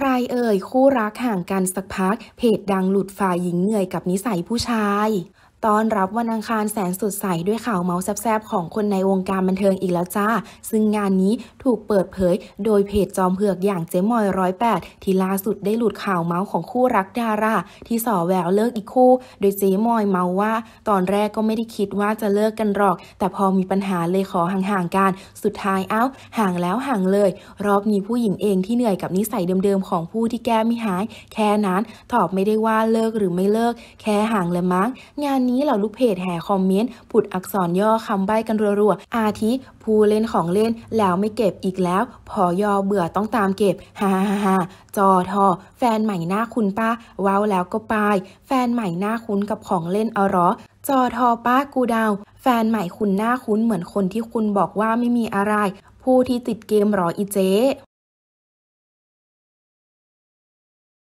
ใครเอ่ย คู่รักห่างกันสักพัก เพจดังหลุดฝ่ายหญิงเหนื่อยกับนิสัยผู้ชายตอนรับวันอังคารแสนสดใสด้วยข่าวเมาส์แซบๆของคนในวงการบันเทิงอีกแล้วจ้า ซึ่งงานนี้ถูกเปิดเผย โดยเพจจอมเผือกอย่างเจ๊มอยร้อยแปดที่ล่าสุดได้หลุดข่าวเมาส์ของคู่รักดารา ที่ส่อแววเลิกอีกคู่โดยเจ๊มอยเมาว่า ตอนแรกก็ไม่ได้คิดว่าจะเลิกกันหรอก แต่พอมีปัญหาเลยขอห่างๆกันสุดท้ายเอ้าห่างแล้วห่างเลย รอบนี้ผู้หญิงเองที่เหนื่อยกับนิสัยเดิมๆของผู้ที่แก้ไม่หายแค่นั้นตอบไม่ได้ว่าเลิกหรือไม่เลิก แค่ห่างเลยมั้ง งานนี้เหล่าลูกเพจแห่คอมเมนต์ผุดอักษรย่อคำใบ้กันรัวๆอาทิผู้เล่นของเล่นแล้วไม่เก็บอีกแล้ว พอย่อเบื่อต้องตามเก็บ ฮ่าฮ่าจอทอแฟนใหม่หน้าคุณป้าว้าวแล้วก็ปายแฟนใหม่หน้าคุ้นกับของเล่นเอาหรอจอทอป้ากูดาวแฟนใหม่คุณหน้าคุ้นเหมือนคนที่คุณบอกว่าไม่มีอะไร ผู้ที่ติดเกมหรออีเจ๊